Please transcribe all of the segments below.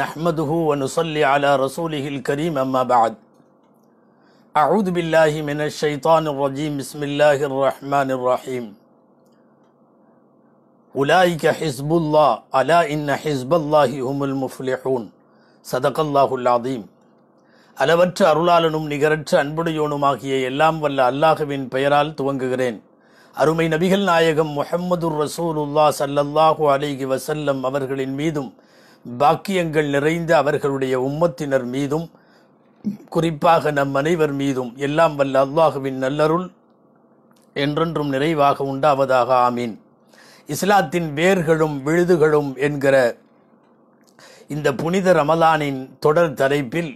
نحمده ونصلي على رسوله الكريم أما بعد أعوذ بالله من الشيطان الرجيم بسم الله الرحمن الرحيم أولئك حزب الله ألا إن حزب الله هم المفلحون صدق الله العظيم அளவற்ற அருளாளனும் நிகரற்ற அன்புடையோனுமாகிய எல்லாம் வல்ல அல்லாஹுவின் பெயரால் துவங்குகிறேன் அருமை நபிகள் நாயகம் முஹம்மது صلى சல்லல்லாஹு அலிகி வசல்லம் அவர்களின் மீதும் பாக்கியங்கள் நிறைந்த அவர்களுடைய உம்மத்தினர் மீதும் குறிப்பாக நம் அனைவர் மீதும் எல்லாம் வல்ல அல்லாஹுவின் நல்லருள் என்றென்றும் நிறைவாக உண்டாவதாக ஆமீன் இஸ்லாத்தின் வேர்களும் விழுதுகளும் என்கிற இந்த புனித ரமலானின் தொடர் தலைப்பில்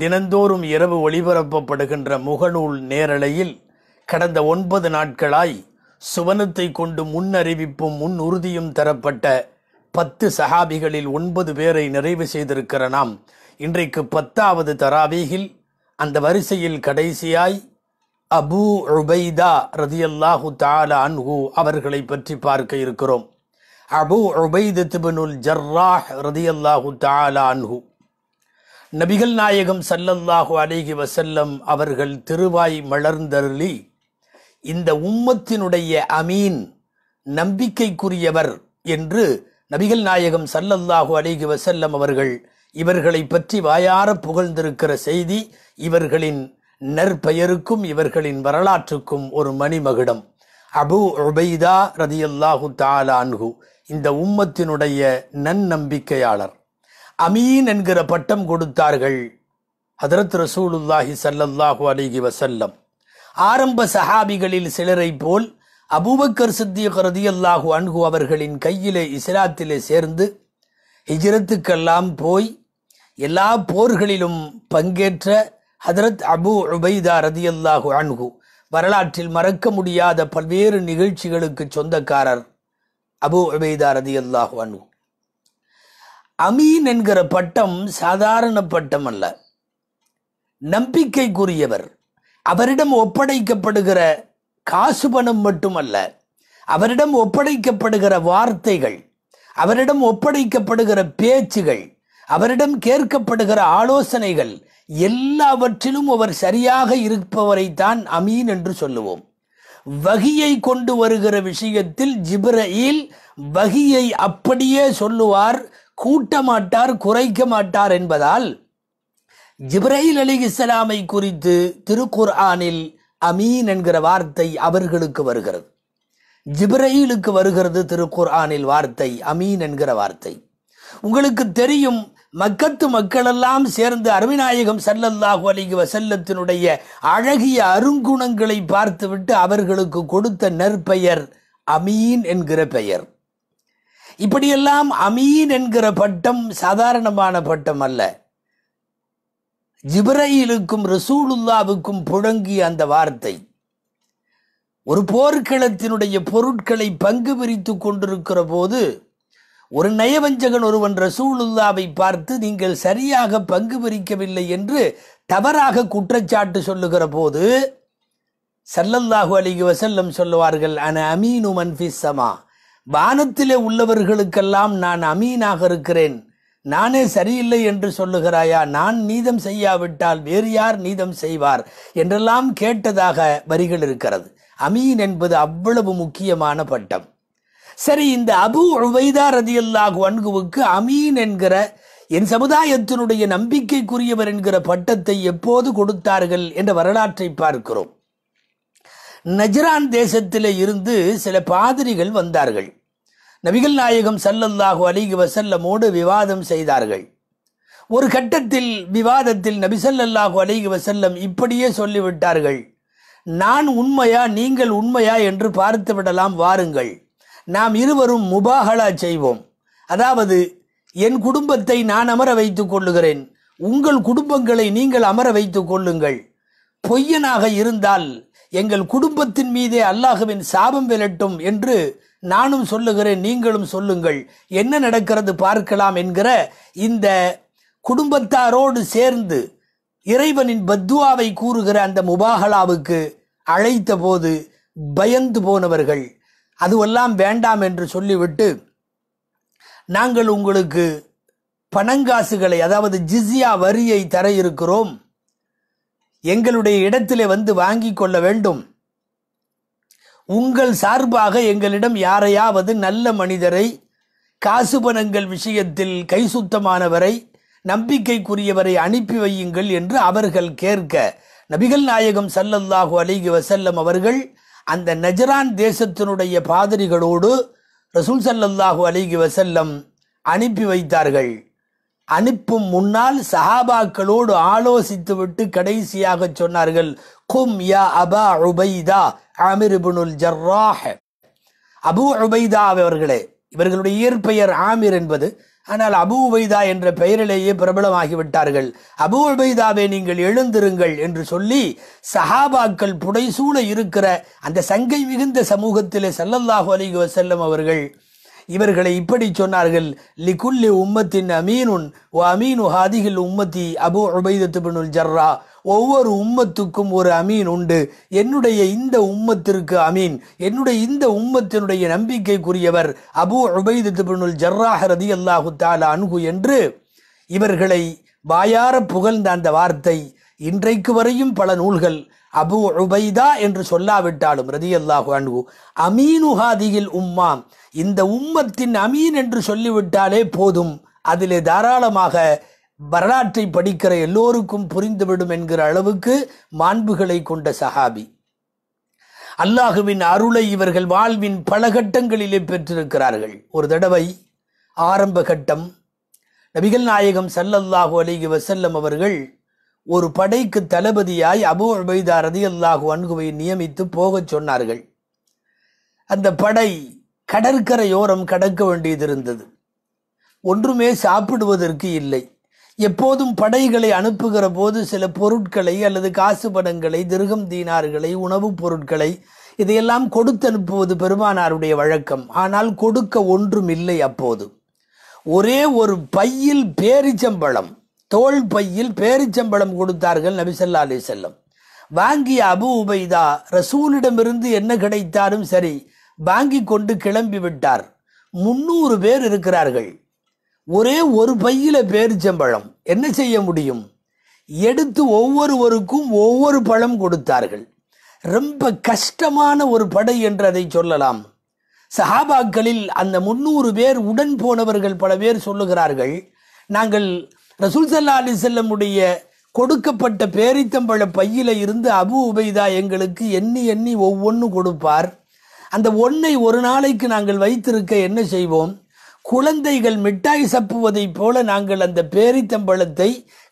தினந்தோறும் இரவு ஒளிபரப்பப்படுகின்ற முகநூல் நேரலையில் கடந்த ஒன்பது நாட்களாய் சுவனத்தை கொண்டு முன் அறிவிப்பும் முன் உறுதியும் தரப்பட்ட பத்து சஹாபிகளில் ஒன்பது பேரை நிறைவு செய்திருக்கிற நாம் இன்றைக்கு பத்தாவது தராவீகில் அந்த வரிசையில் கடைசியாய் அபு உபைதா ரதியல்லாஹு தாலா அன்ஹு அவர்களை பற்றி பார்க்க இருக்கிறோம் அபு ருபைது ஜர்ராஹ் ரதியல்லாஹு தாலா அன்ஹு நபிகள் நாயகம் சல்லல்லாஹு அலிகி வசல்லம் அவர்கள் திருவாய் மலர்ந்தருளி இந்த உம்மத்தினுடைய அமீன் நம்பிக்கைக்குரியவர் என்று நபிகள் நாயகம் சல்லல்லாஹு அலிகி வசல்லம் அவர்கள் இவர்களை பற்றி வாயார புகழ்ந்திருக்கிற செய்தி இவர்களின் நற்பெயருக்கும் இவர்களின் வரலாற்றுக்கும் ஒரு மணிமகுடம் அபு உபைதா ரதியல்லாஹு தாலான்கு இந்த உம்மத்தினுடைய நன்னம்பிக்கையாளர் அமீன் என்கிற பட்டம் கொடுத்தார்கள் ஹதரத் ரசூலுல்லாஹி சல்லல்லாஹு அலிகி வசல்லம் ஆரம்ப சஹாபிகளில் சிலரை போல் அபூபக்கர் ரதி ரதியல்லாஹு அன்கு அவர்களின் கையிலே இஸ்லாத்திலே சேர்ந்து ஹிஜிரத்துக்கெல்லாம் போய் எல்லா போர்களிலும் பங்கேற்ற ஹதரத் அபு உபைதா ரதியல்லாஹு அன்கு வரலாற்றில் மறக்க முடியாத பல்வேறு நிகழ்ச்சிகளுக்கு சொந்தக்காரர் அபு உபைதா ரதியல்லாஹு அன்கு அமீன் என்கிற பட்டம் சாதாரண பட்டம் அல்ல நம்பிக்கைக்குரியவர் அவரிடம் ஒப்படைக்கப்படுகிற காசு பணம் மட்டுமல்ல அவரிடம் ஒப்படைக்கப்படுகிற வார்த்தைகள் அவரிடம் ஒப்படைக்கப்படுகிற பேச்சுகள் அவரிடம் கேட்கப்படுகிற ஆலோசனைகள் எல்லாவற்றிலும் அவர் சரியாக இருப்பவரைத்தான் அமீன் என்று சொல்லுவோம் வகியை கொண்டு வருகிற விஷயத்தில் ஜிப்ரயில் வகியை அப்படியே சொல்லுவார் கூட்ட மாட்டார் குறைக்க மாட்டார் என்பதால் ஜிப்ரஹில் அலி இஸ்லாமை குறித்து ஆனில் அமீன் என்கிற வார்த்தை அவர்களுக்கு வருகிறது ஜிப்ரஹீலுக்கு வருகிறது ஆனில் வார்த்தை அமீன் என்கிற வார்த்தை உங்களுக்கு தெரியும் மக்கத்து மக்களெல்லாம் சேர்ந்து அருவிநாயகம் செல்லல்லாஹு அலிக வசல்லத்தினுடைய அழகிய அருங்குணங்களை பார்த்துவிட்டு அவர்களுக்கு கொடுத்த நற்பெயர் அமீன் என்கிற பெயர் இப்படியெல்லாம் அமீன் என்கிற பட்டம் சாதாரணமான பட்டம் அல்ல ஜிப்ரையிலுக்கும் ரசூலுல்லாவுக்கும் புழங்கிய அந்த வார்த்தை ஒரு போர்க்களத்தினுடைய பொருட்களை பங்கு பிரித்து கொண்டிருக்கிற போது ஒரு நயவஞ்சகன் ஒருவன் ரசூலுல்லாவை பார்த்து நீங்கள் சரியாக பங்கு பிரிக்கவில்லை என்று தவறாக குற்றச்சாட்டு சொல்லுகிற போது சல்லல்லாஹு அலிகி வசல்லம் சொல்லுவார்கள் அன அமீனு மன்ஃபிஸ் சமா வானத்திலே உள்ளவர்களுக்கெல்லாம் நான் அமீனாக இருக்கிறேன் நானே சரியில்லை என்று சொல்லுகிறாயா நான் நீதம் செய்யாவிட்டால் வேறு யார் நீதம் செய்வார் என்றெல்லாம் கேட்டதாக வரிகள் இருக்கிறது அமீன் என்பது அவ்வளவு முக்கியமான பட்டம் சரி இந்த அபு உபைதா ரதியல்லாஹு வன்குவுக்கு அமீன் என்கிற என் சமுதாயத்தினுடைய நம்பிக்கைக்குரியவர் என்கிற பட்டத்தை எப்போது கொடுத்தார்கள் என்ற வரலாற்றை பார்க்கிறோம் நஜ்ரான் தேசத்திலே இருந்து சில பாதிரிகள் வந்தார்கள் நபிகள் நாயகம் சல்லல்லாஹு அலிகி வசல்லமோடு விவாதம் செய்தார்கள் ஒரு கட்டத்தில் விவாதத்தில் நபிசல்லாஹு அலிகி வசல்லம் இப்படியே சொல்லிவிட்டார்கள் நான் உண்மையா நீங்கள் உண்மையா என்று பார்த்து விடலாம் வாருங்கள் நாம் இருவரும் முபாகலா செய்வோம் அதாவது என் குடும்பத்தை நான் அமர வைத்துக் கொள்ளுகிறேன் உங்கள் குடும்பங்களை நீங்கள் அமர வைத்துக் கொள்ளுங்கள் பொய்யனாக இருந்தால் எங்கள் குடும்பத்தின் மீதே அல்லாஹுவின் சாபம் விலட்டும் என்று நானும் சொல்லுகிறேன் நீங்களும் சொல்லுங்கள் என்ன நடக்கிறது பார்க்கலாம் என்கிற இந்த குடும்பத்தாரோடு சேர்ந்து இறைவனின் பத்வாவை கூறுகிற அந்த முபாகலாவுக்கு அழைத்த போது பயந்து போனவர்கள் அதுவெல்லாம் வேண்டாம் என்று சொல்லிவிட்டு நாங்கள் உங்களுக்கு பணங்காசுகளை அதாவது ஜிசியா வரியை தர இருக்கிறோம் எங்களுடைய இடத்திலே வந்து வாங்கி கொள்ள வேண்டும் உங்கள் சார்பாக எங்களிடம் யாரையாவது நல்ல மனிதரை காசு பணங்கள் விஷயத்தில் கை சுத்தமானவரை நம்பிக்கைக்குரியவரை அனுப்பி வையுங்கள் என்று அவர்கள் கேட்க நபிகள் நாயகம் சல்லல்லாஹு அலிகி வசல்லம் அவர்கள் அந்த நஜரான் தேசத்தினுடைய பாதிரிகளோடு ரசூல் சல்லல்லாஹு அலிகி வசல்லம் அனுப்பி வைத்தார்கள் அனுப்பும் முன்னால் சஹாபாக்களோடு ஆலோசித்துவிட்டு கடைசியாக சொன்னார்கள் கும் யா அபா உபைதா ஆமிர்புனுல் ஜர்ராஹ் அபு உபைதா அவர்களே இவர்களுடைய இயற்பெயர் ஆமிர் என்பது ஆனால் அபு உபைதா என்ற பெயரிலேயே பிரபலமாகிவிட்டார்கள் அபு உபைதாவே நீங்கள் எழுந்திருங்கள் என்று சொல்லி சஹாபாக்கள் புடைசூழ இருக்கிற அந்த சங்கை மிகுந்த சமூகத்திலே சல்லல்லாஹு அலிக வசல்லம் அவர்கள் இவர்களை இப்படி சொன்னார்கள் லிகுல்லி உம்மத்தின் அமீனுன் ஓ அமீனு ஹாதிகில் உம்மத்தி அபு உபைதத்து பினுல் ஜர்ரா ஒவ்வொரு உம்மத்துக்கும் ஒரு அமீன் உண்டு என்னுடைய இந்த உம்மத்திற்கு அமீன் என்னுடைய இந்த உம்மத்தினுடைய நம்பிக்கைக்குரியவர் அபு உபைது திபுனுல் ஜர்ராஹ் ரதி அல்லாஹு தாலா அணுகு என்று இவர்களை வாயார புகழ்ந்த அந்த வார்த்தை இன்றைக்கு வரையும் பல நூல்கள் அபு உபைதா என்று சொல்லாவிட்டாலும் ரதி அல்லாஹு அமீனு அமீனுஹாதியில் உம்மாம் இந்த உம்மத்தின் அமீன் என்று சொல்லிவிட்டாலே போதும் அதிலே தாராளமாக வரலாற்றை படிக்கிற எல்லோருக்கும் புரிந்துவிடும் என்கிற அளவுக்கு மாண்புகளை கொண்ட சஹாபி அல்லாஹுவின் அருளை இவர்கள் வாழ்வின் பல கட்டங்களிலே பெற்றிருக்கிறார்கள் ஒரு தடவை ஆரம்ப கட்டம் நபிகள் நாயகம் சல்லல்லாஹு அலிகி வசல்லம் அவர்கள் ஒரு படைக்கு தளபதியாய் அபு அபைதா ரதி அல்லாஹு அன்குவை நியமித்து போகச் சொன்னார்கள் அந்த படை கடற்கரையோரம் கடக்க வேண்டியது இருந்தது ஒன்றுமே சாப்பிடுவதற்கு இல்லை எப்போதும் படைகளை அனுப்புகிற போது சில பொருட்களை அல்லது காசு படங்களை திருகம் தீனார்களை உணவுப் பொருட்களை இதையெல்லாம் கொடுத்து அனுப்புவது பெருமானாருடைய வழக்கம் ஆனால் கொடுக்க ஒன்றும் இல்லை அப்போது ஒரே ஒரு பையில் பேரிச்சம்பழம் தோல் பையில் பேரிச்சம்பழம் கொடுத்தார்கள் நபிசல்லா அலி செல்லம் வாங்கிய அபு உபைதா ரசூலிடமிருந்து என்ன கிடைத்தாலும் சரி வாங்கி கொண்டு கிளம்பி விட்டார் முன்னூறு பேர் இருக்கிறார்கள் ஒரே ஒரு பையில பேரிச்சம்பழம் என்ன செய்ய முடியும் எடுத்து ஒவ்வொருவருக்கும் ஒவ்வொரு பழம் கொடுத்தார்கள் ரொம்ப கஷ்டமான ஒரு படை என்று அதை சொல்லலாம் சஹாபாக்களில் அந்த முன்னூறு பேர் உடன் போனவர்கள் பல பேர் சொல்லுகிறார்கள் நாங்கள் ரசூல் சல்லா அலி செல்லமுடைய கொடுக்கப்பட்ட பேரித்தம்பழ பையில இருந்து அபு உபைதா எங்களுக்கு எண்ணி எண்ணி ஒவ்வொன்று கொடுப்பார் அந்த ஒன்றை ஒரு நாளைக்கு நாங்கள் வைத்திருக்க என்ன செய்வோம் குழந்தைகள் மிட்டாய் சப்புவதைப் போல நாங்கள் அந்த பேரித்தம்பழத்தை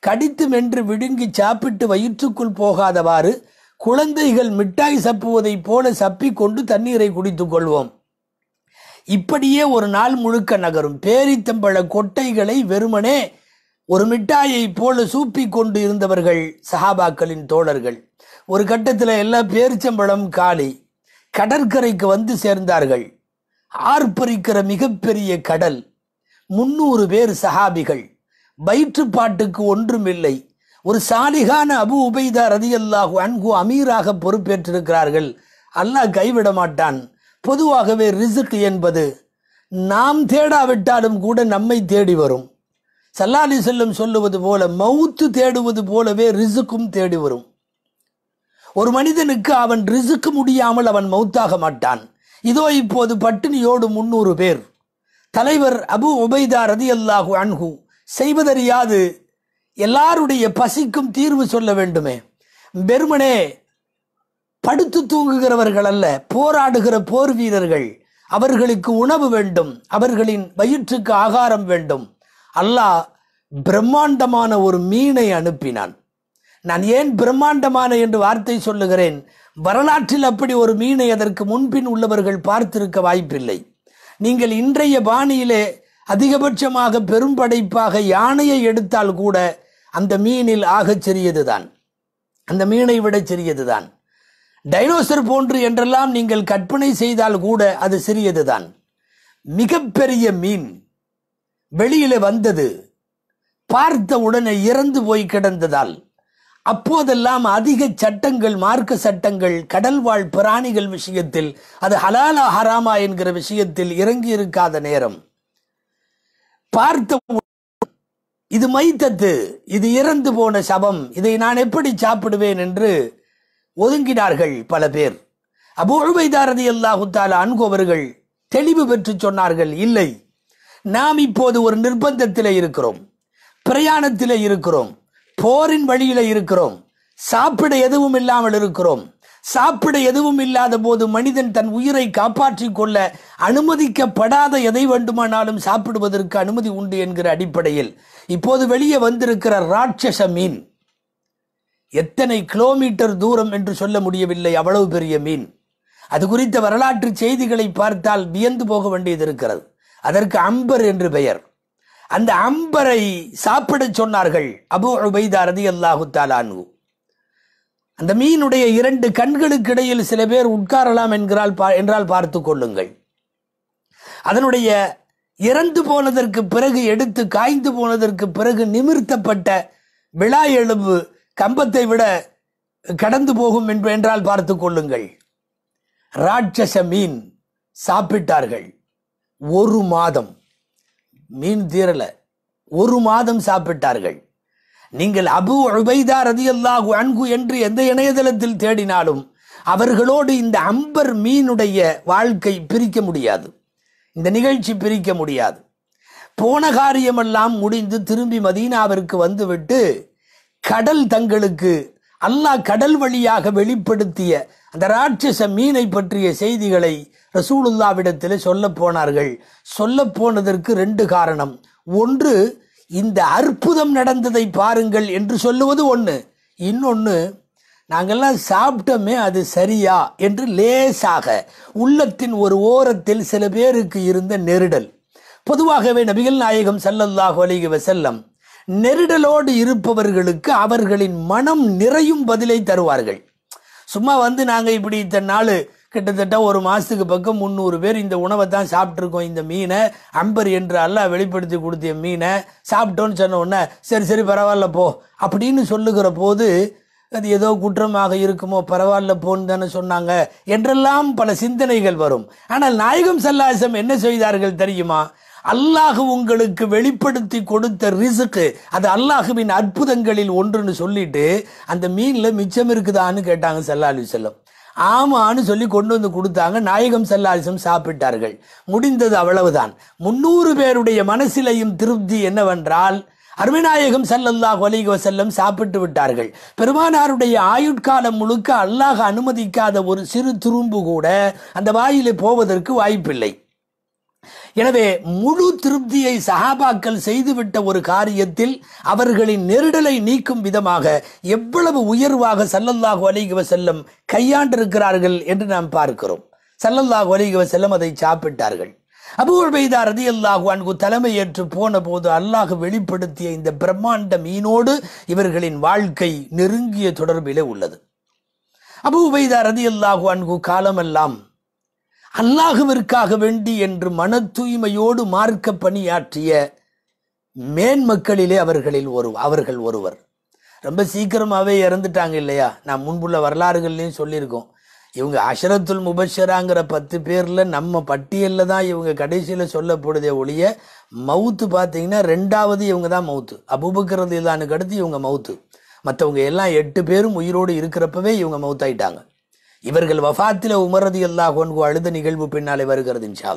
கடித்து மென்று விழுங்கி சாப்பிட்டு வயிற்றுக்குள் போகாதவாறு குழந்தைகள் மிட்டாய் சப்புவதைப் போல சப்பிக்கொண்டு தண்ணீரை குடித்து கொள்வோம் இப்படியே ஒரு நாள் முழுக்க நகரும் பேரித்தம்பழ கொட்டைகளை வெறுமனே ஒரு மிட்டாயை போல சூப்பி கொண்டு இருந்தவர்கள் சஹாபாக்களின் தோழர்கள் ஒரு கட்டத்தில் எல்லா பேரிச்சம்பழம் காலி கடற்கரைக்கு வந்து சேர்ந்தார்கள் ஆர்ப்பரிக்கிற மிகப்பெரிய கடல் முன்னூறு பேர் சஹாபிகள் வயிற்றுப்பாட்டுக்கு ஒன்றும் இல்லை ஒரு சாலிகான அபு உபைதா ரதி அல்லாஹு அன்கு அமீராக பொறுப்பேற்றிருக்கிறார்கள் அல்லாஹ் கைவிட மாட்டான் பொதுவாகவே ரிசுக் என்பது நாம் தேடாவிட்டாலும் கூட நம்மை தேடி வரும் சல்லாலி செல்லும் சொல்லுவது போல மவுத்து தேடுவது போலவே ரிசுக்கும் தேடி வரும் ஒரு மனிதனுக்கு அவன் ரிசுக்கு முடியாமல் அவன் மவுத்தாக மாட்டான் இதோ இப்போது பட்டினியோடு முன்னூறு பேர் தலைவர் அபு உபைதா ரதி அல்லாஹு அன்ஹு செய்வதறியாது எல்லாருடைய பசிக்கும் தீர்வு சொல்ல வேண்டுமே பெருமனே படுத்து தூங்குகிறவர்கள் அல்ல போராடுகிற போர் வீரர்கள் அவர்களுக்கு உணவு வேண்டும் அவர்களின் வயிற்றுக்கு ஆகாரம் வேண்டும் அல்லாஹ் பிரம்மாண்டமான ஒரு மீனை அனுப்பினான் நான் ஏன் பிரம்மாண்டமான என்று வார்த்தை சொல்லுகிறேன் வரலாற்றில் அப்படி ஒரு மீனை அதற்கு முன்பின் உள்ளவர்கள் பார்த்திருக்க வாய்ப்பில்லை நீங்கள் இன்றைய பாணியிலே அதிகபட்சமாக பெரும்படைப்பாக யானையை எடுத்தால் கூட அந்த மீனில் ஆகச் சிறியதுதான் அந்த மீனை விட சிறியதுதான் டைனோசர் போன்று என்றெல்லாம் நீங்கள் கற்பனை செய்தால் கூட அது சிறியதுதான் மிகப்பெரிய மீன் வெளியில வந்தது பார்த்த உடனே இறந்து போய் கிடந்ததால் அப்போதெல்லாம் அதிக சட்டங்கள் மார்க்க சட்டங்கள் கடல்வாழ் பிராணிகள் விஷயத்தில் அது ஹலாலா ஹராமா என்கிற விஷயத்தில் இறங்கி இருக்காத நேரம் பார்த்த இது மைத்தத்து இது இறந்து போன சபம் இதை நான் எப்படி சாப்பிடுவேன் என்று ஒதுங்கினார்கள் பல பேர் அபு உழுவைதாரதி அல்லாஹுத்தால அன்கோவர்கள் தெளிவு பெற்று சொன்னார்கள் இல்லை நாம் இப்போது ஒரு நிர்பந்தத்தில் இருக்கிறோம் பிரயாணத்தில் இருக்கிறோம் போரின் வழியில இருக்கிறோம் சாப்பிட எதுவும் இல்லாமல் இருக்கிறோம் சாப்பிட எதுவும் இல்லாத போது மனிதன் தன் உயிரை காப்பாற்றிக் கொள்ள அனுமதிக்கப்படாத எதை வேண்டுமானாலும் சாப்பிடுவதற்கு அனுமதி உண்டு என்கிற அடிப்படையில் இப்போது வெளியே வந்திருக்கிற ராட்சச மீன் எத்தனை கிலோமீட்டர் தூரம் என்று சொல்ல முடியவில்லை அவ்வளவு பெரிய மீன் அது குறித்த வரலாற்று செய்திகளை பார்த்தால் வியந்து போக வேண்டியது இருக்கிறது அதற்கு அம்பர் என்று பெயர் அந்த அம்பரை சாப்பிட சொன்னார்கள் அபு உபைதா ரதி அல்லாஹு தாலானு அந்த மீனுடைய இரண்டு கண்களுக்கு இடையில் சில பேர் உட்காரலாம் என்கிறால் என்றால் பார்த்து கொள்ளுங்கள் அதனுடைய இறந்து போனதற்கு பிறகு எடுத்து காய்ந்து போனதற்கு பிறகு நிமிர்த்தப்பட்ட விழா எலும்பு கம்பத்தை விட கடந்து போகும் என்றால் பார்த்து கொள்ளுங்கள் ராட்சச மீன் சாப்பிட்டார்கள் ஒரு மாதம் மீன் தீரல ஒரு மாதம் சாப்பிட்டார்கள் நீங்கள் அபு உபைதா ரதி அல்லாஹு அன்கு என்று எந்த இணையதளத்தில் தேடினாலும் அவர்களோடு இந்த அம்பர் மீனுடைய வாழ்க்கை பிரிக்க முடியாது இந்த நிகழ்ச்சி பிரிக்க முடியாது போன காரியமெல்லாம் முடிந்து திரும்பி மதீனாவிற்கு வந்துவிட்டு கடல் தங்களுக்கு அல்லாஹ் கடல் வழியாக வெளிப்படுத்திய அந்த ராட்சச மீனை பற்றிய செய்திகளை ரசூலுல்லாவிடத்தில் சொல்ல போனார்கள் சொல்ல போனதற்கு ரெண்டு காரணம் ஒன்று இந்த அற்புதம் நடந்ததை பாருங்கள் என்று சொல்லுவது ஒன்று இன்னொன்று நாங்கள்லாம் சாப்பிட்டோமே அது சரியா என்று லேசாக உள்ளத்தின் ஒரு ஓரத்தில் சில பேருக்கு இருந்த நெருடல் பொதுவாகவே நபிகள் நாயகம் சல்லல்லாஹு அலிகி வசல்லம் நெருடலோடு இருப்பவர்களுக்கு அவர்களின் மனம் நிறையும் பதிலை தருவார்கள் சும்மா வந்து நாங்கள் இப்படி இத்தனை நாள் கிட்டத்தட்ட ஒரு மாதத்துக்கு பக்கம் முந்நூறு பேர் இந்த உணவை தான் சாப்பிட்ருக்கோம் இந்த மீனை அம்பர் என்று அல்ல வெளிப்படுத்தி கொடுத்திய மீனை சாப்பிட்டோன்னு சொன்ன உடனே சரி சரி பரவாயில்ல போ அப்படின்னு சொல்லுகிற போது அது ஏதோ குற்றமாக இருக்குமோ பரவாயில்ல போன்னு தானே சொன்னாங்க என்றெல்லாம் பல சிந்தனைகள் வரும் ஆனால் நாயகம் சல்லாசம் என்ன செய்தார்கள் தெரியுமா அல்லாஹ் உங்களுக்கு வெளிப்படுத்தி கொடுத்த ரிசுக்கு அது அல்லாஹுவின் அற்புதங்களில் ஒன்றுன்னு சொல்லிட்டு அந்த மீனில் மிச்சம் இருக்குதான்னு கேட்டாங்க செல்லாலி செல்லம் ஆமான்னு சொல்லி கொண்டு வந்து கொடுத்தாங்க நாயகம் செல்லாலிசம் சாப்பிட்டார்கள் முடிந்தது அவ்வளவுதான் முன்னூறு பேருடைய மனசிலையும் திருப்தி என்னவென்றால் அருமைநாயகம் செல்லல்லா ஒலிக செல்லம் சாப்பிட்டு விட்டார்கள் பெருமானாருடைய ஆயுட்காலம் முழுக்க அல்லாஹ் அனுமதிக்காத ஒரு சிறு துரும்பு கூட அந்த வாயிலே போவதற்கு வாய்ப்பில்லை எனவே முழு திருப்தியை சஹாபாக்கள் செய்துவிட்ட ஒரு காரியத்தில் அவர்களின் நெருடலை நீக்கும் விதமாக எவ்வளவு உயர்வாக சல்லல்லாஹு அலிகவ செல்லம் கையாண்டிருக்கிறார்கள் என்று நாம் பார்க்கிறோம் சல்லல்லாஹு அலிகவ செல்லம் அதை சாப்பிட்டார்கள் அபூர் பெய்தா ரதி அல்லாஹு அன்கு தலைமையேற்று போன போது அல்லாஹ் வெளிப்படுத்திய இந்த பிரம்மாண்ட மீனோடு இவர்களின் வாழ்க்கை நெருங்கிய தொடர்பிலே உள்ளது அபூ பெய்தா ரதி அல்லாஹு அன்கு காலமெல்லாம் அல்லாஹுவிற்காக வேண்டி என்று மன தூய்மையோடு மார்க்க பணியாற்றிய மேன்மக்களிலே அவர்களில் ஒரு அவர்கள் ஒருவர் ரொம்ப சீக்கிரமாகவே இறந்துட்டாங்க இல்லையா நான் முன்புள்ள வரலாறுகள்லையும் சொல்லியிருக்கோம் இவங்க அஷரத்துல் முபஷராங்கிற பத்து பேரில் நம்ம பட்டியலில் தான் இவங்க கடைசியில் சொல்லப்படுதே ஒழிய மவுத்து பார்த்தீங்கன்னா ரெண்டாவது இவங்க தான் மவுத்து அபுபக்கிறது இல்லானுக்கு அடுத்து இவங்க மவுத்து மற்றவங்க எல்லாம் எட்டு பேரும் உயிரோடு இருக்கிறப்பவே இவங்க மவுத்தாயிட்டாங்க இவர்கள் வஃத்தில் உமரதி எல்லா கொண்டு அழுத நிகழ்வு பின்னாலே வருகிறது இன்ஷா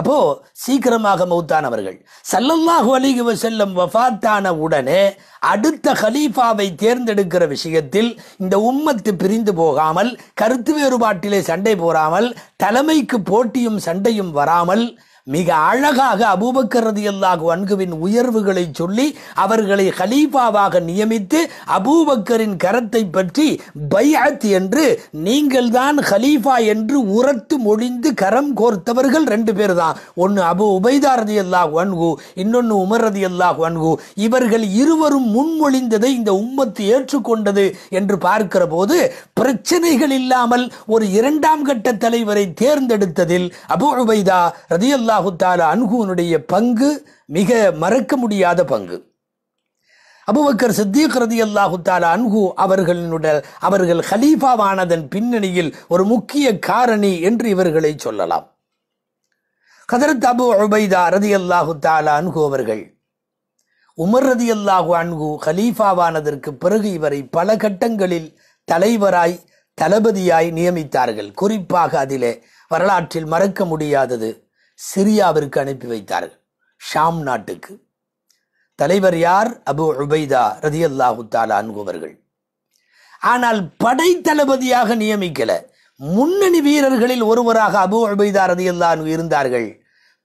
அப்போ சீக்கிரமாக மௌத்தானவர்கள் சல்லல்லாஹு அலிக செல்லம் வஃத்தான உடனே அடுத்த ஹலீஃபாவை தேர்ந்தெடுக்கிற விஷயத்தில் இந்த உம்மத்து பிரிந்து போகாமல் கருத்து வேறுபாட்டிலே சண்டை போறாமல் தலைமைக்கு போட்டியும் சண்டையும் வராமல் மிக அழகாக அபூபக்கரது எல்லாக அன்குவின் உயர்வுகளை சொல்லி அவர்களை ஹலீஃபாவாக நியமித்து அபூபக்கரின் கரத்தை பற்றி பையாத் என்று நீங்கள் தான் ஹலீஃபா என்று உரத்து மொழிந்து கரம் கோர்த்தவர்கள் ரெண்டு பேர் தான் ஒன்று அபு உபைதா ரதி அல்லாஹ் வன்கு இன்னொன்று உமர் ரதி அல்லாஹ் வன்கு இவர்கள் இருவரும் முன்மொழிந்ததை இந்த உம்மத்து ஏற்றுக்கொண்டது என்று பார்க்கிற போது பிரச்சனைகள் இல்லாமல் ஒரு இரண்டாம் கட்ட தலைவரை தேர்ந்தெடுத்ததில் அபு உபைதா ரதி அல்லா அல்லாஹுத்தால அன்குவனுடைய பங்கு மிக மறக்க முடியாத பங்கு அபுபக்கர் சித்தீக் ரதி அல்லாஹுத்தால அன்கு அவர்களுடைய அவர்கள் ஹலீஃபாவானதன் பின்னணியில் ஒரு முக்கிய காரணி என்று இவர்களை சொல்லலாம் கதரத் அபு உபைதா ரதி அல்லாஹு தாலா அன்கு அவர்கள் உமர் ரதி அல்லாஹு அன்கு ஹலீஃபாவானதற்கு பிறகு இவரை பல கட்டங்களில் தலைவராய் தளபதியாய் நியமித்தார்கள் குறிப்பாக அதிலே வரலாற்றில் மறக்க முடியாதது சிரியாவிற்கு அனுப்பி வைத்தார்கள் ஷாம் நாட்டுக்கு தலைவர் யார் அபு உபைதா ரதி அல்லாஹு தாலா ஆனால் படை தளபதியாக நியமிக்கல முன்னணி வீரர்களில் ஒருவராக அபு உபைதா ரதி அல்லானு இருந்தார்கள்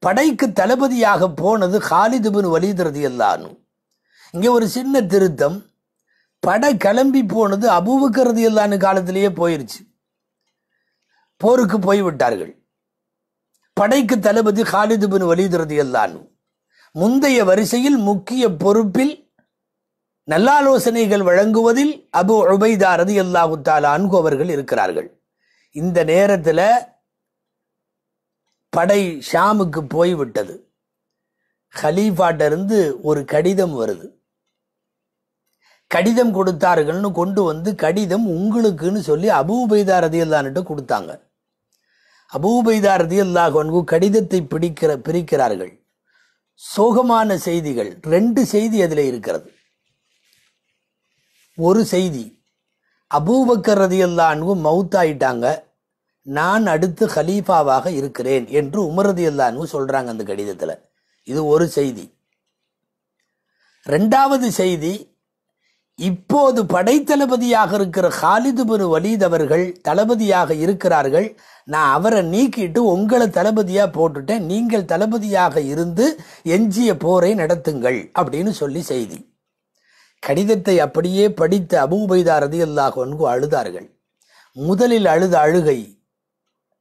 படைக்கு தளபதியாக போனது ஹாலிது பின் வலித் ரதி அல்லானு இங்கே ஒரு சின்ன திருத்தம் படை கிளம்பி போனது அபுவுக்கு ரதி அல்லானு காலத்திலேயே போயிருச்சு போருக்கு போய்விட்டார்கள் படைக்கு தளபதி ஹாலிது பின் வலிதுரதி அல்லான் முந்தைய வரிசையில் முக்கிய பொறுப்பில் நல்லாலோசனைகள் வழங்குவதில் அபு உபைதா ரதி அல்லாஹு தாலான்கு அவர்கள் இருக்கிறார்கள் இந்த நேரத்தில் படை ஷாமுக்கு போய்விட்டது ஹலீஃபாட்டிருந்து ஒரு கடிதம் வருது கடிதம் கொடுத்தார்கள்னு கொண்டு வந்து கடிதம் உங்களுக்குன்னு சொல்லி அபு உபைதா ரதி கொடுத்தாங்க அபூபைதா ரதியல்லாஹன்கு கடிதத்தை பிடிக்கிற பிரிக்கிறார்கள் சோகமான செய்திகள் ரெண்டு செய்தி அதில் இருக்கிறது ஒரு செய்தி அபூபக்கர் ரதியல்லான்கு மவுத்தாயிட்டாங்க நான் அடுத்து ஹலீஃபாவாக இருக்கிறேன் என்று உமர் ரதியல்லான்கு சொல்கிறாங்க அந்த கடிதத்தில் இது ஒரு செய்தி ரெண்டாவது செய்தி இப்போது படைத்தளபதியாக இருக்கிற ஹாலிது பின் வலீத் அவர்கள் தளபதியாக இருக்கிறார்கள் நான் அவரை நீக்கிட்டு உங்களை தளபதியாக போட்டுட்டேன் நீங்கள் தளபதியாக இருந்து எஞ்சிய போரை நடத்துங்கள் அப்படின்னு சொல்லி செய்தி கடிதத்தை அப்படியே படித்த அபூபைதா ரதி அல்லாஹ் ஒன்கு அழுதார்கள் முதலில் அழுத அழுகை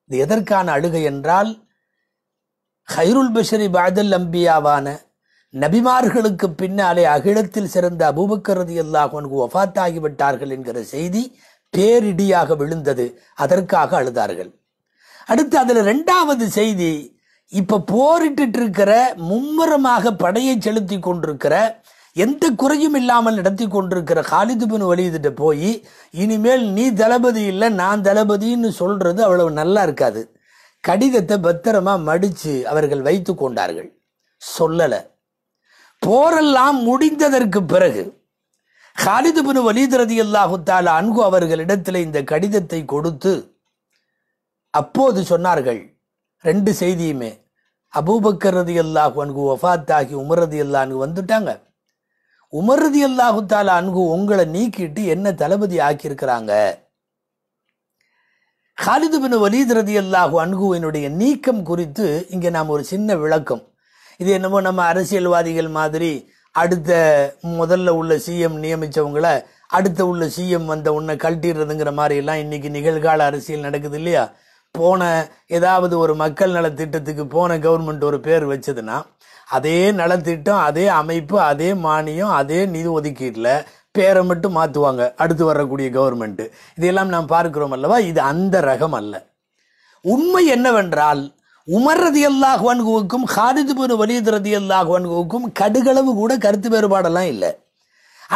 இது எதற்கான அழுகை என்றால் ஹைருல் பஷரி பாதல் அம்பியாவான நபிமார்களுக்கு பின்னாலே அகிலத்தில் சிறந்த அபூபக்கரதி அல்லாஹ் ஒஃபாத்தாகிவிட்டார்கள் என்கிற செய்தி பேரிடியாக விழுந்தது அதற்காக அழுதார்கள் அடுத்து அதில் ரெண்டாவது செய்தி இப்போ போரிட்டு இருக்கிற மும்முரமாக படையை செலுத்தி கொண்டிருக்கிற எந்த குறையும் இல்லாமல் நடத்தி கொண்டிருக்கிற காலிது பின் வலிதுட்டு போய் இனிமேல் நீ தளபதி இல்லை நான் தளபதின்னு சொல்றது அவ்வளவு நல்லா இருக்காது கடிதத்தை பத்திரமா மடித்து அவர்கள் வைத்து கொண்டார்கள் சொல்லலை போரெல்லாம் முடிந்ததற்கு பிறகு ஹாலிது பின் வலீத் ரதி அல்லாஹுத்தால அன்கு அவர்களிடத்தில் இந்த கடிதத்தை கொடுத்து அப்போது சொன்னார்கள் ரெண்டு செய்தியுமே அபூபக்கர் ரதி அல்லாஹு அன்கு ஒஃபாத்தாகி உமர் ரதி அல்லா அன்கு வந்துட்டாங்க உமர் ரதி அல்லாஹுத்தால அன்கு உங்களை நீக்கிட்டு என்ன தளபதி ஆக்கியிருக்கிறாங்க ஹாலிது பின் வலீத் ரதி அல்லாஹு அன்குவினுடைய நீக்கம் குறித்து இங்கே நாம் ஒரு சின்ன விளக்கம் இது என்னமோ நம்ம அரசியல்வாதிகள் மாதிரி அடுத்த முதல்ல உள்ள சிஎம் நியமித்தவங்கள அடுத்த உள்ள சிஎம் வந்த உன்னை கழட்டிடுறதுங்கிற மாதிரி எல்லாம் இன்னைக்கு நிகழ்கால அரசியல் நடக்குது இல்லையா போன ஏதாவது ஒரு மக்கள் நலத்திட்டத்துக்கு போன கவர்மெண்ட் ஒரு பேர் வச்சதுன்னா அதே நலத்திட்டம் அதே அமைப்பு அதே மானியம் அதே நிதி ஒதுக்கீட்டில் பேரை மட்டும் மாற்றுவாங்க அடுத்து வரக்கூடிய கவர்மெண்ட்டு இதையெல்லாம் நாம் பார்க்குறோம் அல்லவா இது அந்த ரகம் அல்ல உண்மை என்னவென்றால் உமர் ரதி அல்லாஹ் வன்குவுக்கும் ஹாலிது பின் வலீத் ரதி அல்லாஹ் வன்குவுக்கும் கடுகளவு கூட கருத்து வேறுபாடெல்லாம் இல்லை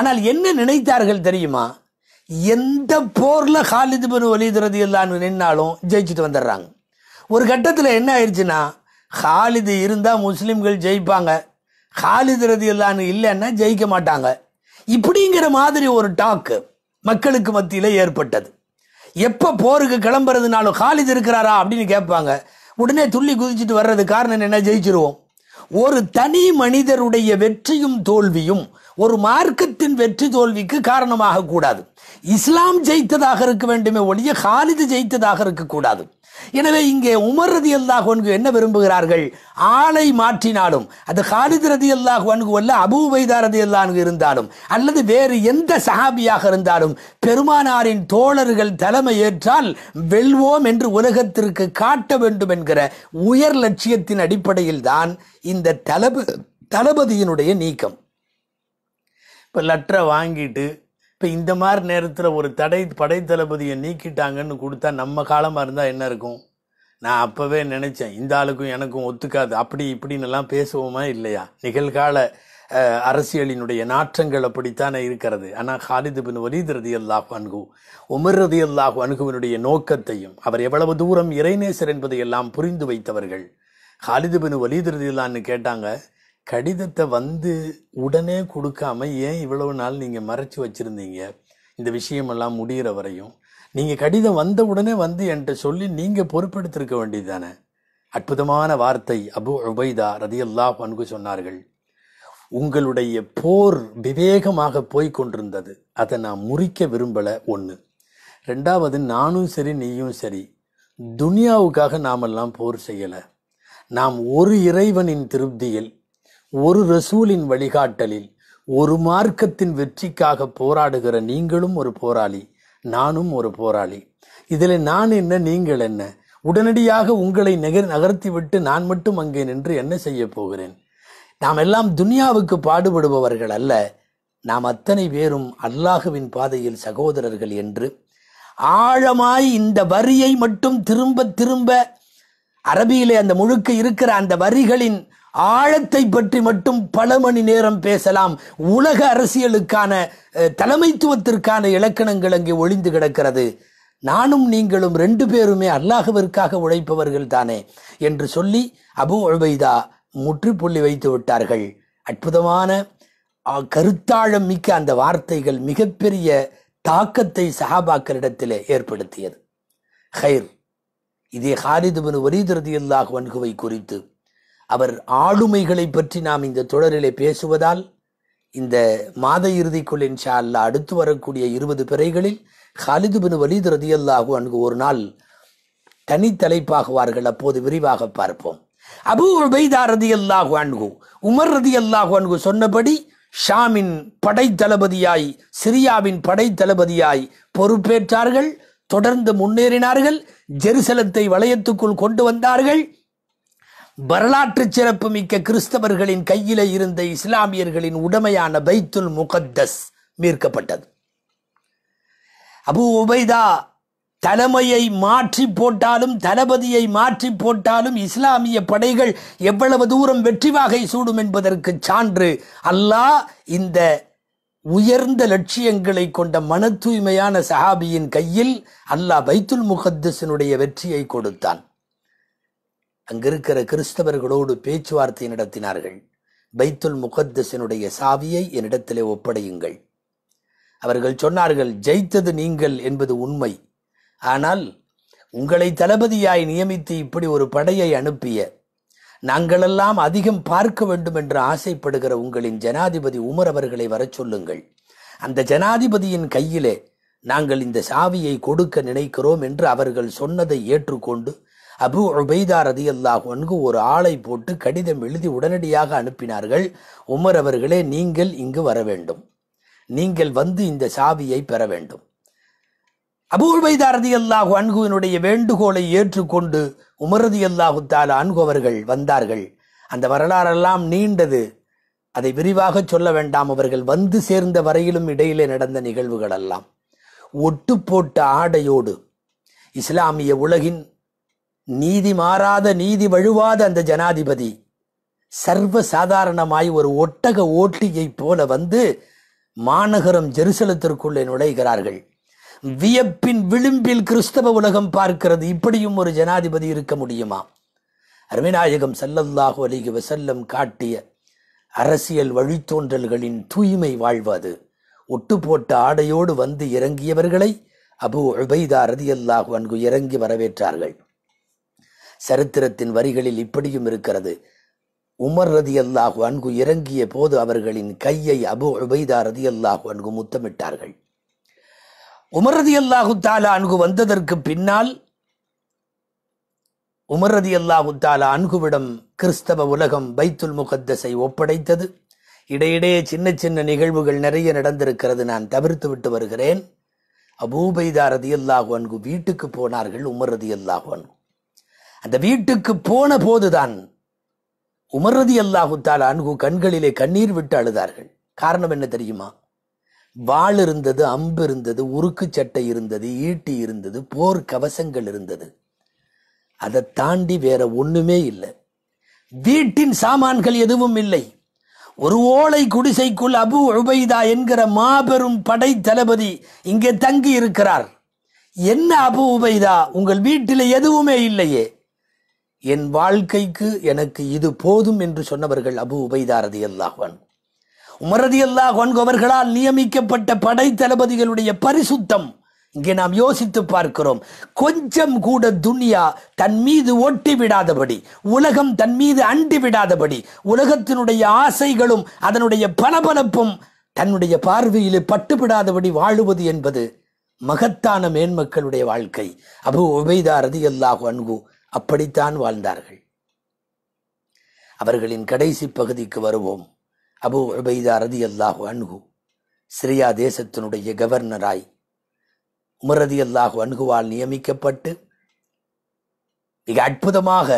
ஆனால் என்ன நினைத்தார்கள் தெரியுமா எந்த போரில் ஹாலிது பின் வலீத் ரதி அல்லான்னு நின்னாலும் ஜெயிச்சுட்டு வந்துடுறாங்க ஒரு கட்டத்தில் என்ன ஆயிடுச்சுன்னா ஹாலிது இருந்தால் முஸ்லீம்கள் ஜெயிப்பாங்க ஹாலிது ரதி அல்லான்னு இல்லைன்னா ஜெயிக்க மாட்டாங்க இப்படிங்கிற மாதிரி ஒரு டாக்கு மக்களுக்கு மத்தியில் ஏற்பட்டது எப்போ போருக்கு கிளம்புறதுனாலும் ஹாலிது இருக்கிறாரா அப்படின்னு கேட்பாங்க உடனே துள்ளி குதிச்சுட்டு வர்றது காரணம் என்ன ஜெயிச்சிருவோம் ஒரு தனி மனிதருடைய வெற்றியும் தோல்வியும் ஒரு மார்க்கத்தின் வெற்றி தோல்விக்கு காரணமாக கூடாது இஸ்லாம் ஜெயித்ததாக இருக்க வேண்டுமே ஒழிய ஹாலிது ஜெயித்ததாக இருக்கக்கூடாது எனவே இங்கே உமர் ரதி அல்லாஹ் ஒன்கு என்ன விரும்புகிறார்கள் ஆளை மாற்றினாலும் அது ஹாலித் ரதி அல்லாஹ் ஒன்கு அல்ல அபு ரதி அல்லாஹ் இருந்தாலும் அல்லது வேறு எந்த சஹாபியாக இருந்தாலும் பெருமானாரின் தோழர்கள் தலைமை ஏற்றால் வெல்வோம் என்று உலகத்திற்கு காட்ட வேண்டும் என்கிற உயர் லட்சியத்தின் அடிப்படையில் தான் இந்த தளபதியினுடைய நீக்கம் இப்போ லெட்டரை வாங்கிட்டு இப்போ இந்த மாதிரி நேரத்தில் ஒரு தடை படை தளபதியை நீக்கிட்டாங்கன்னு கொடுத்தா நம்ம காலமாக இருந்தால் என்ன இருக்கும் நான் அப்போவே நினச்சேன் இந்த ஆளுக்கும் எனக்கும் ஒத்துக்காது அப்படி இப்படின்னுலாம் பேசுவோமா இல்லையா நிகழ்கால அரசியலினுடைய நாற்றங்கள் அப்படித்தானே இருக்கிறது ஆனால் ஹாலிது பின் வலித் ரதி அல்லாஹ் அன்கு உமர் ரதி அல்லாஹ் அனுகுவினுடைய நோக்கத்தையும் அவர் எவ்வளவு தூரம் இறைநேசர் என்பதை எல்லாம் புரிந்து வைத்தவர்கள் ஹாலிது பின் வலித் ரதி கேட்டாங்க கடிதத்தை வந்து உடனே கொடுக்காம ஏன் இவ்வளவு நாள் நீங்கள் மறைச்சி வச்சுருந்தீங்க இந்த விஷயமெல்லாம் முடிகிற வரையும் நீங்கள் கடிதம் வந்த உடனே வந்து என்கிட்ட சொல்லி நீங்கள் பொறுப்பெடுத்திருக்க வேண்டியது தானே அற்புதமான வார்த்தை அபு உபைதா ரதி அல்லாஹ் அன்கு சொன்னார்கள் உங்களுடைய போர் விவேகமாக போய் கொண்டிருந்தது அதை நான் முறிக்க விரும்பலை ஒன்று ரெண்டாவது நானும் சரி நீயும் சரி துனியாவுக்காக நாமெல்லாம் போர் செய்யலை நாம் ஒரு இறைவனின் திருப்தியில் ஒரு ரசூலின் வழிகாட்டலில் ஒரு மார்க்கத்தின் வெற்றிக்காக போராடுகிற நீங்களும் ஒரு போராளி நானும் ஒரு போராளி இதில் நான் என்ன நீங்கள் என்ன உடனடியாக உங்களை நகர் நகர்த்திவிட்டு நான் மட்டும் அங்கே நின்று என்ன செய்ய போகிறேன் நாம் எல்லாம் துனியாவுக்கு பாடுபடுபவர்கள் அல்ல நாம் அத்தனை பேரும் அல்லாஹுவின் பாதையில் சகோதரர்கள் என்று ஆழமாய் இந்த வரியை மட்டும் திரும்ப திரும்ப அரபியிலே அந்த முழுக்க இருக்கிற அந்த வரிகளின் ஆழத்தை பற்றி மட்டும் பல மணி நேரம் பேசலாம் உலக அரசியலுக்கான தலைமைத்துவத்திற்கான இலக்கணங்கள் அங்கே ஒளிந்து கிடக்கிறது நானும் நீங்களும் ரெண்டு பேருமே அல்லாஹவிற்காக உழைப்பவர்கள் தானே என்று சொல்லி அபு உபைதா முற்றுப்புள்ளி வைத்து விட்டார்கள் அற்புதமான கருத்தாழம் மிக்க அந்த வார்த்தைகள் மிகப்பெரிய தாக்கத்தை சஹாபாக்களிடத்திலே ஏற்படுத்தியது ஹைர் இதே ஹாரிதுபன் வலிதுரதியில்லாக வன்குவை குறித்து அவர் ஆளுமைகளை பற்றி நாம் இந்த தொடரிலே பேசுவதால் இந்த மாத இறுதிக்குள் என்ஷா அல்லா அடுத்து வரக்கூடிய இருபது பிறைகளில் ஹாலிது பின் வலிது ரதி அல்லாஹு அன்கு ஒரு நாள் தனித்தலைப்பாகுவார்கள் அப்போது விரிவாக பார்ப்போம் அபு உபைதா ரதி அல்லாஹு அன்கு உமர் ரதி அல்லாஹு அன்கு சொன்னபடி ஷாமின் படை தளபதியாய் சிரியாவின் படை தளபதியாய் பொறுப்பேற்றார்கள் தொடர்ந்து முன்னேறினார்கள் ஜெருசலத்தை வளையத்துக்குள் கொண்டு வந்தார்கள் வரலாற்று சிறப்புமிக்க கிறிஸ்தவர்களின் கையில இருந்த இஸ்லாமியர்களின் உடமையான பைத்துல் முகத்தஸ் மீட்கப்பட்டது அபு உபைதா தலைமையை மாற்றி போட்டாலும் தளபதியை மாற்றி போட்டாலும் இஸ்லாமிய படைகள் எவ்வளவு தூரம் வெற்றி வாகை சூடும் என்பதற்கு சான்று அல்லாஹ் இந்த உயர்ந்த லட்சியங்களை கொண்ட மன தூய்மையான சஹாபியின் கையில் அல்லாஹ் பைத்துல் முகத்தஸினுடைய வெற்றியை கொடுத்தான் அங்கிருக்கிற கிறிஸ்தவர்களோடு பேச்சுவார்த்தை நடத்தினார்கள் பைத்துல் முகத்தஸினுடைய சாவியை என்னிடத்திலே ஒப்படையுங்கள் அவர்கள் சொன்னார்கள் ஜெயித்தது நீங்கள் என்பது உண்மை ஆனால் உங்களை தளபதியாய் நியமித்து இப்படி ஒரு படையை அனுப்பிய நாங்களெல்லாம் அதிகம் பார்க்க வேண்டும் என்று ஆசைப்படுகிற உங்களின் ஜனாதிபதி உமர் அவர்களை வரச் சொல்லுங்கள் அந்த ஜனாதிபதியின் கையிலே நாங்கள் இந்த சாவியை கொடுக்க நினைக்கிறோம் என்று அவர்கள் சொன்னதை ஏற்றுக்கொண்டு அபு உபைதா ரதி அல்லாஹ் அன்கு ஒரு ஆளை போட்டு கடிதம் எழுதி உடனடியாக அனுப்பினார்கள் உமர் அவர்களே நீங்கள் இங்கு வர வேண்டும் நீங்கள் வந்து இந்த சாவியை பெற வேண்டும் அபு உபைதா ரதி அல்லாஹ் அன்குவினுடைய வேண்டுகோளை ஏற்றுக்கொண்டு உமரதி அல்லாஹு தால அன்கு அவர்கள் வந்தார்கள் அந்த வரலாறெல்லாம் நீண்டது அதை விரிவாக சொல்ல வேண்டாம் அவர்கள் வந்து சேர்ந்த வரையிலும் இடையிலே நடந்த நிகழ்வுகள் எல்லாம் ஒட்டு போட்ட ஆடையோடு இஸ்லாமிய உலகின் நீதி மாறாத நீதி வழுவாத அந்த ஜனாதிபதி சர்வ சாதாரணமாய் ஒரு ஒட்டக ஓட்டியை போல வந்து மாநகரம் ஜெருசலத்திற்குள்ளே நுழைகிறார்கள் வியப்பின் விளிம்பில் கிறிஸ்தவ உலகம் பார்க்கிறது இப்படியும் ஒரு ஜனாதிபதி இருக்க முடியுமா அருமிநாயகம் சல்லல்லாஹு அலிகி வசல்லம் காட்டிய அரசியல் வழித்தோன்றல்களின் தூய்மை வாழ்வது ஒட்டு போட்ட ஆடையோடு வந்து இறங்கியவர்களை அபு உபைதா ரதியல்லாஹு அன்கு இறங்கி வரவேற்றார்கள் சரித்திரத்தின் வரிகளில் இப்படியும் இருக்கிறது உமர் ரதி அல்லாஹு அன்கு இறங்கிய போது அவர்களின் கையை அபு உபைதா ரதி அல்லாஹு அன்கு முத்தமிட்டார்கள் உமர் ரதி அல்லாஹு தாலா அன்கு வந்ததற்கு பின்னால் உமர் ரதி அல்லாஹு தாலா அன்குவிடம் கிறிஸ்தவ உலகம் பைத்துல் முகத்தஸை ஒப்படைத்தது இடையிடையே சின்ன சின்ன நிகழ்வுகள் நிறைய நடந்திருக்கிறது நான் தவிர்த்து விட்டு வருகிறேன் அபூபைதா ரதி அல்லாஹு அன்கு வீட்டுக்கு போனார்கள் உமர் ரதி அல்லாஹு அன்கு அந்த வீட்டுக்கு போன போதுதான் உமர்ரதி அல்லாஹுத்தால் அன்கு கண்களிலே கண்ணீர் விட்டு அழுதார்கள் காரணம் என்ன தெரியுமா வாள் இருந்தது அம்பு இருந்தது உருக்கு சட்டை இருந்தது ஈட்டி இருந்தது போர் கவசங்கள் இருந்தது அதை தாண்டி வேற ஒண்ணுமே இல்லை வீட்டின் சாமான்கள் எதுவும் இல்லை ஒரு ஓலை குடிசைக்குள் அபு உபைதா என்கிற மாபெரும் படை தளபதி இங்கே தங்கி இருக்கிறார் என்ன அபு உபைதா உங்கள் வீட்டில் எதுவுமே இல்லையே என் வாழ்க்கைக்கு எனக்கு இது போதும் என்று சொன்னவர்கள் அபு உபைதாரதி அல்லாஹன் உமரதி அல்லாஹன் அவர்களால் நியமிக்கப்பட்ட படை தளபதிகளுடைய பரிசுத்தம் இங்கே நாம் யோசித்து பார்க்கிறோம் கொஞ்சம் கூட துன்யா தன் மீது ஒட்டி விடாதபடி உலகம் தன் மீது அண்டி விடாதபடி உலகத்தினுடைய ஆசைகளும் அதனுடைய பளபளப்பும் தன்னுடைய பார்வையில் பட்டுவிடாதபடி வாழுவது என்பது மகத்தான மேன்மக்களுடைய வாழ்க்கை அபு உபைதாரதி அல்லாஹு அன்கு அப்படித்தான் வாழ்ந்தார்கள் அவர்களின் கடைசி பகுதிக்கு வருவோம் அபு உபைதா ரதி அல்லாஹு அன்ஹு சிரியா தேசத்தினுடைய கவர்னராய் உமரதி அல்லாஹு அன்குவால் நியமிக்கப்பட்டு மிக அற்புதமாக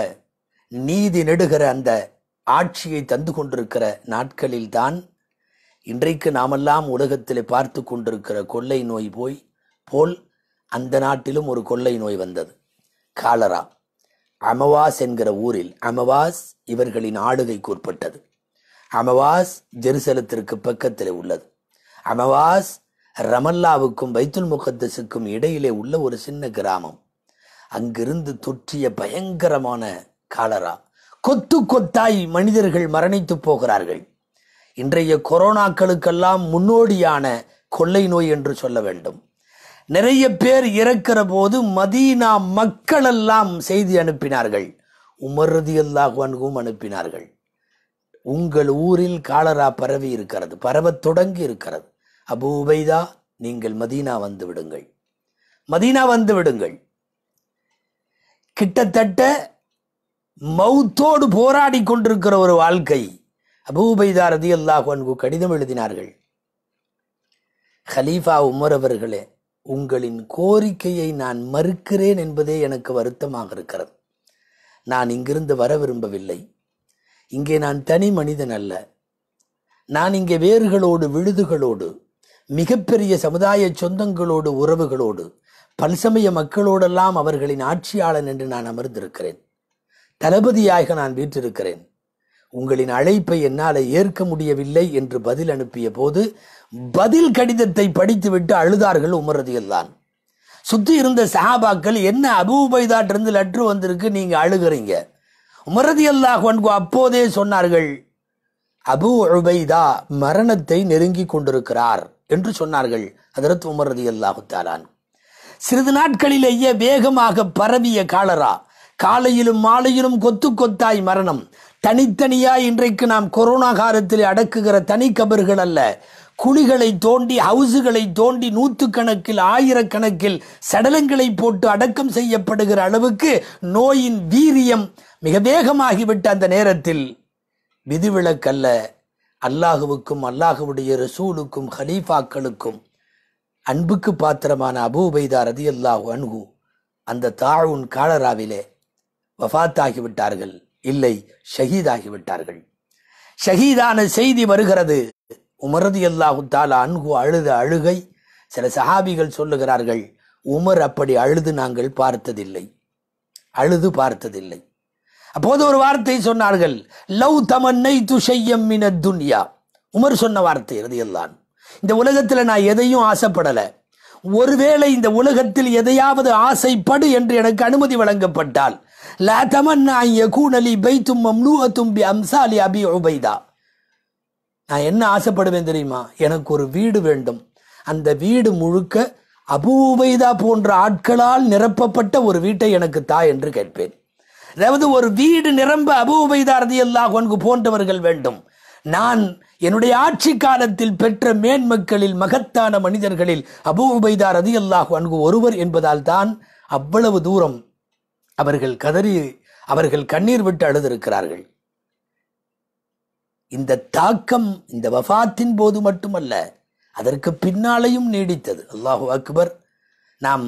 நீதி நெடுகிற அந்த ஆட்சியை தந்து கொண்டிருக்கிற நாட்களில்தான் இன்றைக்கு நாமெல்லாம் உலகத்தில் பார்த்து கொண்டிருக்கிற கொள்ளை நோய் போய் போல் அந்த நாட்டிலும் ஒரு கொள்ளை நோய் வந்தது காலரா அமவாஸ் என்கிற ஊரில் அமவாஸ் இவர்களின் ஆளுகைக்கு உட்பட்டது அமவாஸ் ஜெருசலத்திற்கு பக்கத்தில் உள்ளது அமவாஸ் ரமல்லாவுக்கும் பைத்துல் முகத்தசுக்கும் இடையிலே உள்ள ஒரு சின்ன கிராமம் அங்கிருந்து தொற்றிய பயங்கரமான காலரா கொத்து கொத்தாய் மனிதர்கள் மரணித்து போகிறார்கள் இன்றைய கொரோனாக்களுக்கெல்லாம் முன்னோடியான கொள்ளை நோய் என்று சொல்ல வேண்டும் நிறைய பேர் இறக்கிற போது மதீனா மக்கள் எல்லாம் செய்தி அனுப்பினார்கள் உமர்றது எல்லாகுவன்கும் அனுப்பினார்கள் உங்கள் ஊரில் காலரா பரவி இருக்கிறது பரவ தொடங்கி இருக்கிறது அபு உபைதா நீங்கள் மதீனா வந்து விடுங்கள் மதீனா வந்து விடுங்கள் கிட்டத்தட்ட மௌத்தோடு போராடி கொண்டிருக்கிற ஒரு வாழ்க்கை அபூபைதா ரதி அல்லாஹ் கடிதம் எழுதினார்கள் ஹலீஃபா உமர் அவர்களே உங்களின் கோரிக்கையை நான் மறுக்கிறேன் என்பதே எனக்கு வருத்தமாக இருக்கிறது நான் இங்கிருந்து வர விரும்பவில்லை இங்கே நான் தனி மனிதன் அல்ல நான் இங்கே வேர்களோடு விழுதுகளோடு மிகப்பெரிய சமுதாய சொந்தங்களோடு உறவுகளோடு பல்சமய மக்களோடெல்லாம் அவர்களின் ஆட்சியாளன் என்று நான் அமர்ந்திருக்கிறேன் தளபதியாக நான் வீற்றிருக்கிறேன் உங்களின் அழைப்பை என்னால் ஏற்க முடியவில்லை என்று பதில் அனுப்பிய போது பதில் கடிதத்தை படித்துவிட்டு அழுதார்கள் உமரதியல்லான் சுற்றி இருந்த சஹாபாக்கள் என்ன அபூபைதாட்டிருந்து லெட்ரு வந்திருக்கு நீங்கள் அழுகிறீங்க உமரதி அல்லாஹ் அப்போதே சொன்னார்கள் அபு உபைதா மரணத்தை நெருங்கி கொண்டிருக்கிறார் என்று சொன்னார்கள் அதற்கு உமரதி அல்லாஹு தாரான் சிறிது நாட்களிலேயே வேகமாக பரவிய காலரா காலையிலும் மாலையிலும் கொத்து கொத்தாய் மரணம் தனித்தனியாக இன்றைக்கு நாம் கொரோனா காலத்தில் அடக்குகிற தனி கபர்கள் அல்ல குழிகளை தோண்டி ஹவுஸுகளை தோண்டி நூற்றுக்கணக்கில் ஆயிரக்கணக்கில் சடலங்களை போட்டு அடக்கம் செய்யப்படுகிற அளவுக்கு நோயின் வீரியம் மிக வேகமாகிவிட்ட அந்த நேரத்தில் விதிவிலக்கல்ல அல்லாஹுவுக்கும் அல்லாஹுவுடைய ரசூலுக்கும் ஹலீஃபாக்களுக்கும் அன்புக்கு பாத்திரமான அபூபைதா ரதி அல்லாஹு அன்பு அந்த தாழ்வுன் காலராவிலே வஃத்தாகிவிட்டார்கள் இல்லை ஷஹீதாகிவிட்டார்கள் ஷஹீதான செய்தி வருகிறது உமரது அல்லாஹு தாலா அன்கு அழுத அழுகை சில சஹாபிகள் சொல்லுகிறார்கள் உமர் அப்படி அழுது நாங்கள் பார்த்ததில்லை அழுது பார்த்ததில்லை அப்போது ஒரு வார்த்தை சொன்னார்கள் லவ் தமன்னை துஷையம் மின துன்யா உமர் சொன்ன வார்த்தை ரதியல்லான் இந்த உலகத்தில் நான் எதையும் ஆசைப்படலை ஒருவேளை இந்த உலகத்தில் எதையாவது ஆசைப்படு என்று எனக்கு அனுமதி வழங்கப்பட்டால் லா தமன்னா யகூன் அலி பைத்தும் மம்னூஅத்தும் அம்சாலி அபி உபைதா நான் என்ன ஆசைப்படுவேன் தெரியுமா எனக்கு ஒரு வீடு வேண்டும் அந்த வீடு முழுக்க அபு உபைதா போன்ற ஆட்களால் நிரப்பப்பட்ட ஒரு வீட்டை எனக்கு தா என்று கேட்பேன் அதாவது ஒரு வீடு நிரம்ப அபு உபைதா ரதி அல்லாஹ் உனக்கு போன்றவர்கள் வேண்டும் நான் என்னுடைய ஆட்சி காலத்தில் பெற்ற மேன்மக்களில் மகத்தான மனிதர்களில் அபு உபைதா ரதி அல்லாஹ் அன்கு ஒருவர் என்பதால் தான் அவ்வளவு தூரம் அவர்கள் கதறி அவர்கள் கண்ணீர் விட்டு அழுதிருக்கிறார்கள் இந்த தாக்கம் இந்த வஃத்தின் போது மட்டுமல்ல அதற்கு பின்னாலையும் நீடித்தது அல்லாஹு அக்பர் நாம்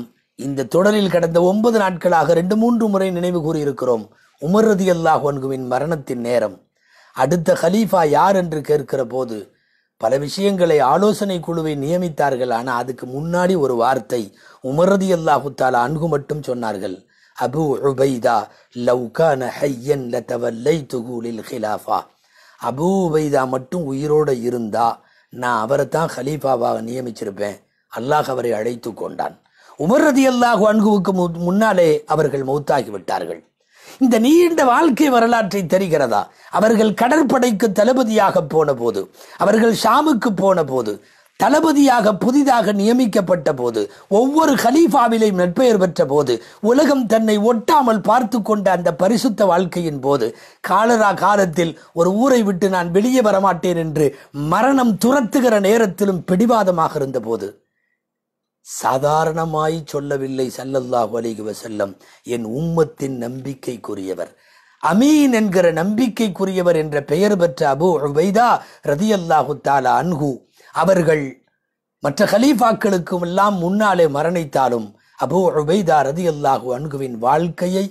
இந்த தொடரில் கடந்த ஒன்பது நாட்களாக ரெண்டு மூன்று முறை நினைவு கூறியிருக்கிறோம் உமர் ரதி அல்லாஹ் ஒன்குவின் மரணத்தின் நேரம் அடுத்த ஹலீஃபா யார் என்று கேட்கிற போது பல விஷயங்களை ஆலோசனை குழுவை நியமித்தார்கள் ஆனால் அதுக்கு முன்னாடி ஒரு வார்த்தை உமரதி அல்லாஹுத்தாலா அன்கு மட்டும் சொன்னார்கள் அபு உபைதா லவ்கான ஹையன் லதவல்லை துகுலில் ஹிலாஃபா அபு உபைதா மட்டும் உயிரோடு இருந்தா நான் அவரை தான் ஹலீஃபாவாக நியமிச்சிருப்பேன் அல்லாஹ் அவரை அழைத்து கொண்டான் உமர் ரதி அல்லாஹ் அன்குவுக்கு முன்னாலே அவர்கள் மௌத்தாகி விட்டார்கள் இந்த நீண்ட வாழ்க்கை வரலாற்றை தெரிகிறதா அவர்கள் கடற்படைக்கு தளபதியாக போன போது அவர்கள் ஷாமுக்கு போன போது தளபதியாக புதிதாக நியமிக்கப்பட்ட போது ஒவ்வொரு ஹலீஃபாவிலையும் நட்பெயர் பெற்ற போது உலகம் தன்னை ஒட்டாமல் பார்த்து கொண்ட அந்த பரிசுத்த வாழ்க்கையின் போது காலரா காலத்தில் ஒரு ஊரை விட்டு நான் வெளியே வரமாட்டேன் என்று மரணம் துரத்துகிற நேரத்திலும் பிடிவாதமாக இருந்தபோது சாதாரணமாய் சொல்லவில்லை சல்லல்லாஹ் அலிகுவ செல்லம் என் உம்மத்தின் நம்பிக்கைக்குரியவர் அமீன் என்கிற நம்பிக்கைக்குரியவர் என்ற பெயர் பெற்ற அபு உபைதா ரதியல்லாஹு தாலா அன்ஹூ அவர்கள் மற்ற ஹலீஃபாக்களுக்கும் எல்லாம் முன்னாலே மரணித்தாலும் அபு உபைதா ரதி அல்லாஹு அன்குவின் வாழ்க்கையை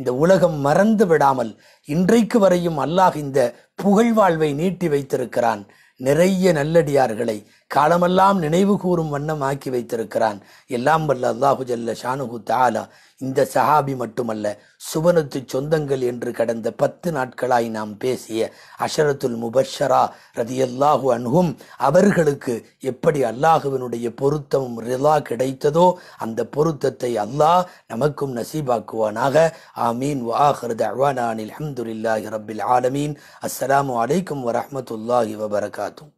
இந்த உலகம் மறந்து விடாமல் இன்றைக்கு வரையும் அல்லாஹ் இந்த புகழ் வாழ்வை நீட்டி வைத்திருக்கிறான் நிறைய நல்லடியார்களை காலமெல்லாம் நினைவு கூறும் வண்ணம் ஆக்கி வைத்திருக்கிறான் எல்லாம் வல்ல அல்லாஹு ஜல்ல ஷானுகு தாலா இந்த சஹாபி மட்டுமல்ல சுபனத்து சொந்தங்கள் என்று கடந்த பத்து நாட்களாய் நாம் பேசிய அஷரத்துல் முபஷரா ரதி அல்லாஹு அன்ஹும் அவர்களுக்கு எப்படி அல்லாஹுவினுடைய பொருத்தமும் ரிலா கிடைத்ததோ அந்த பொருத்தத்தை அல்லாஹ் நமக்கும் நசீபாக்குவானாக ஆமீன் வாஹர் தவானானில் அஹமதுல்லாஹி ரபில் ஆலமீன் அஸ்லாம் வலைக்கம் வரமத்துல்லாஹி வபரகாத்தும்